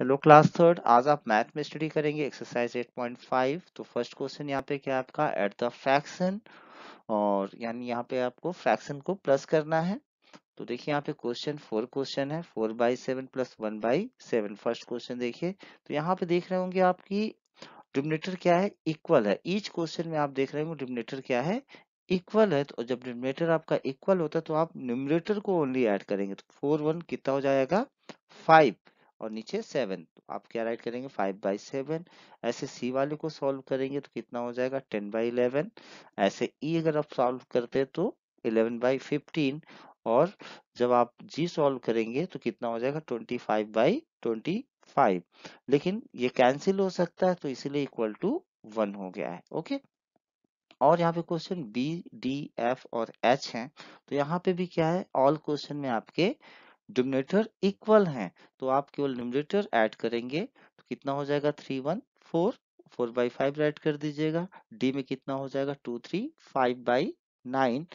hello class third आज आप math में स्टडी करेंगे एक्सरसाइज 8.5 तो फर्स्ट क्वेश्चन यहाँ पे क्या है आपका एट द फ्रैक्शन और यानी यहाँ पे आपको फ्रैक्शन को प्लस करना है तो देखिए यहाँ पे क्वेश्चन फोर क्वेश्चन है four by seven plus one by seven first question देखिए तो यहाँ पे देख रहे होंगे आपकी डिमिनेटर क्या है इक्वल है ईच क्वेश्चन में आप देख रहे होंगे डिमिनेटर क्या है इक्वल है तो जब डिमिनेटर आपका इक्वल होता है तो आप न्यूमिनेटर को ओनली एड करेंगे तो फोर वन कितना हो जाएगा फाइव और नीचे सेवन तो आप क्या राइट करेंगे फाइव बाई सेवन ऐसे सी वाले को सॉल्व करेंगे तो कितना हो जाएगा टेन बाई इलेवन ऐसे ई e अगर आप सॉल्व करते तो इलेवन बाई फिफ्टीन और जब आप जी सॉल्व करेंगे तो कितना हो जाएगा twenty five by twenty five लेकिन ये कैंसिल हो सकता है तो इसीलिए इक्वल टू वन हो गया है ओके और यहाँ पे क्वेश्चन बी डी एफ और एच हैं तो यहाँ पे भी क्या है ऑल क्वेश्चन में आपके डिमिनेटर इक्वल हैं तो आप केवल डिमिनेटर ऐड करेंगे तो कितना हो जाएगा three one four four by five add कर दीजिएगा डी में कितना हो जाएगा two three five by nine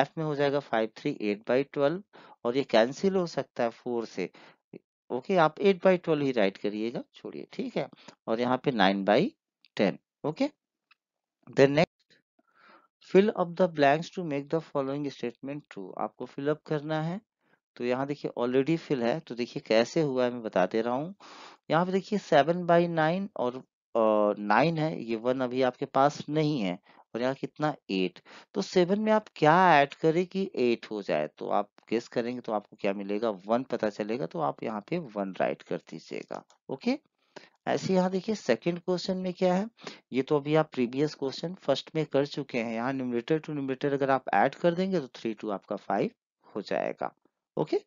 F में हो जाएगा five three eight by twelve और ये कैंसिल हो सकता है फोर से ओके आप एट बाई ट्वेल्व ही राइट करिएगा छोड़िए ठीक है और यहाँ पे nine by ten okay then next fill up the blanks to make the following statement true आपको फिल अप करना है तो यहाँ देखिए ऑलरेडी फिल है तो देखिए कैसे हुआ है मैं बता दे रहा हूँ यहाँ पे देखिए सेवन बाई नाइन और नाइन है ये वन अभी आपके पास नहीं है और यहाँ कितना एट तो सेवन में आप क्या ऐड करें कि एट हो जाए तो आप गेस करेंगे तो आपको क्या मिलेगा वन पता चलेगा तो आप यहाँ पे वन राइट कर दीजिएगा ओके ऐसे यहाँ देखिए सेकंड क्वेश्चन में क्या है ये तो अभी आप प्रीवियस क्वेश्चन फर्स्ट में कर चुके हैं यहाँ न्यूमरेटर टू न्यूमरेटर अगर आप ऐड कर देंगे तो थ्री टू आपका फाइव हो जाएगा okay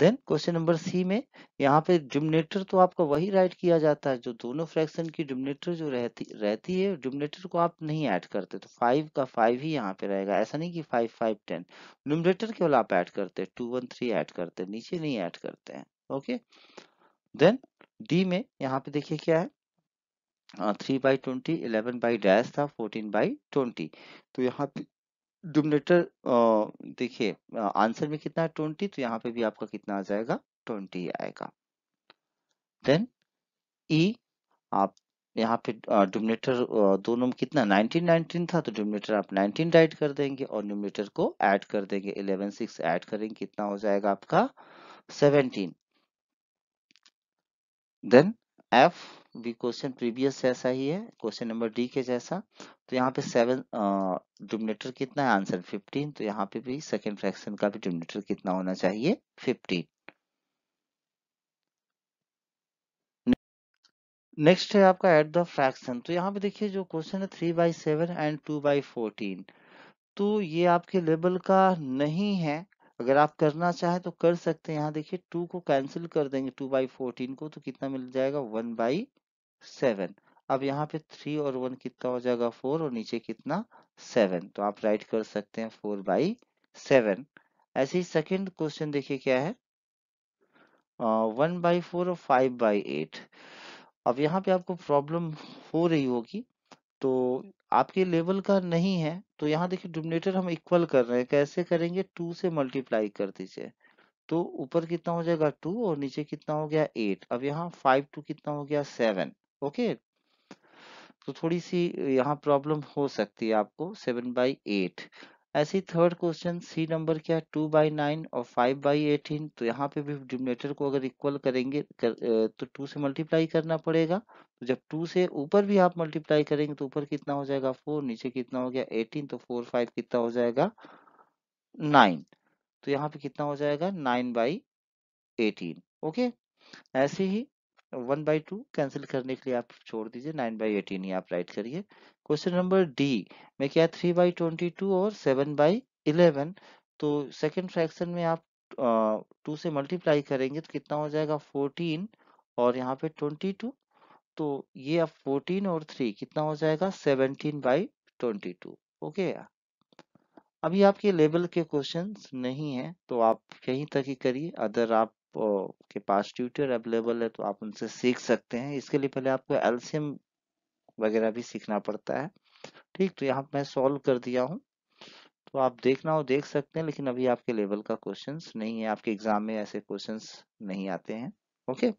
then question number C में यहाँ पे जुमनेटर तो आपका वही राइट किया जाता है जो दोनों फ्रैक्शन की जुमनेटर जो रहती रहती है जुमनेटर को आप नहीं ऐड करते तो फाइव का फाइव ही यहाँ पे रहेगा ऐसा नहीं कि फाइव फाइव टेन न्यूमरेटर केवल आप ऐड करते हैं टू वन थ्री ऐड करते हैं नीचे नहीं ऐड करते हैं ओके देन डी में यहाँ पे देखिए क्या है three by twenty eleven by dash था फोर्टीन बाई ट्वेंटी तो यहाँ पे डोमिनेटर देखिए आंसर में कितना ट्वेंटी तो यहाँ पे भी आपका कितना आ जाएगा ट्वेंटी आएगा देन ई e, आप यहाँ पे डोमिनेटर दोनों में कितना 19 19 था तो डोमिनेटर आप 19 राइट कर देंगे और न्यूमिनेटर को ऐड कर देंगे 11 6 ऐड करेंगे कितना हो जाएगा आपका 17 देन एफ भी क्वेश्चन प्रीवियस जैसा ही है क्वेश्चन नंबर डी के जैसा तो यहाँ पे सेवन डिमिनेटर कितना है आंसर फिफ्टीन तो यहाँ पे भी सेकेंड फ्रैक्शन का भी डिमिनेटर कितना होना चाहिए फिफ्टीन नेक्स्ट है आपका एट द फ्रैक्शन तो यहाँ पे देखिए जो क्वेश्चन है three by seven and two by fourteen तो ये आपके लेवल का नहीं है अगर आप करना चाहें तो कर सकते हैं यहाँ देखिए टू को कैंसिल कर देंगे टू बाई फोर्टीन को तो कितना मिल जाएगा वन बाई सेवन अब यहाँ पे थ्री और वन कितना हो जाएगा फोर और नीचे कितना सेवन तो आप राइट कर सकते हैं फोर बाई सेवन ऐसे ही सेकेंड क्वेश्चन देखिए क्या है वन बाई फोर और फाइव बाई एट अब यहाँ पे आपको प्रॉब्लम हो रही होगी तो आपके लेवल का नहीं है तो यहाँ देखिए डोमिनेटर हम इक्वल कर रहे हैं कैसे करेंगे टू से मल्टीप्लाई कर दीजिए तो ऊपर कितना हो जाएगा टू और नीचे कितना हो गया एट अब यहाँ फाइव टू कितना हो गया सेवन ओके तो थोड़ी सी यहाँ प्रॉब्लम हो सकती है आपको सेवन बाई एट ऐसे थर्ड क्वेश्चन सी नंबर क्या है टू बाई नाइन और फाइव बाई एटीन तो यहाँ पे भी डिमिनेटर को अगर इक्वल करेंगे कर, तो टू से मल्टीप्लाई करना पड़ेगा तो जब टू से ऊपर भी आप मल्टीप्लाई करेंगे तो ऊपर कितना हो जाएगा फोर नीचे कितना हो गया एटीन तो फोर फाइव कितना हो जाएगा नाइन तो यहाँ पे कितना हो जाएगा नाइन बाई एटीन ओके ऐसे ही वन बाई टू कैंसिल करने के लिए आप छोड़ दीजिए नाइन बाई एटीन ही आप राइट करिए क्वेश्चन नंबर डी में क्या थ्री बाई ट्वेंटी टू और सेवन बाई इलेवन तो सेकेंड फ्रैक्शन में आप टू से मल्टीप्लाई करेंगे तो कितना हो जाएगा फोर्टीन और यहाँ पे ट्वेंटी टू तो ये आप फोर्टीन और थ्री कितना हो जाएगा seventeen by twenty two okay अभी आपके लेवल के क्वेश्चंस नहीं है तो आप यहीं तक ही करिए अदर आप के पास ट्यूटर अवेलेबल है तो आप उनसे सीख सकते हैं इसके लिए पहले आपको एलसीएम वगैरह भी सीखना पड़ता है ठीक तो यहाँ मैं सॉल्व कर दिया हूँ तो आप देखना हो देख सकते हैं लेकिन अभी आपके लेवल का क्वेश्चंस नहीं है आपके एग्जाम में ऐसे क्वेश्चंस नहीं आते हैं ओके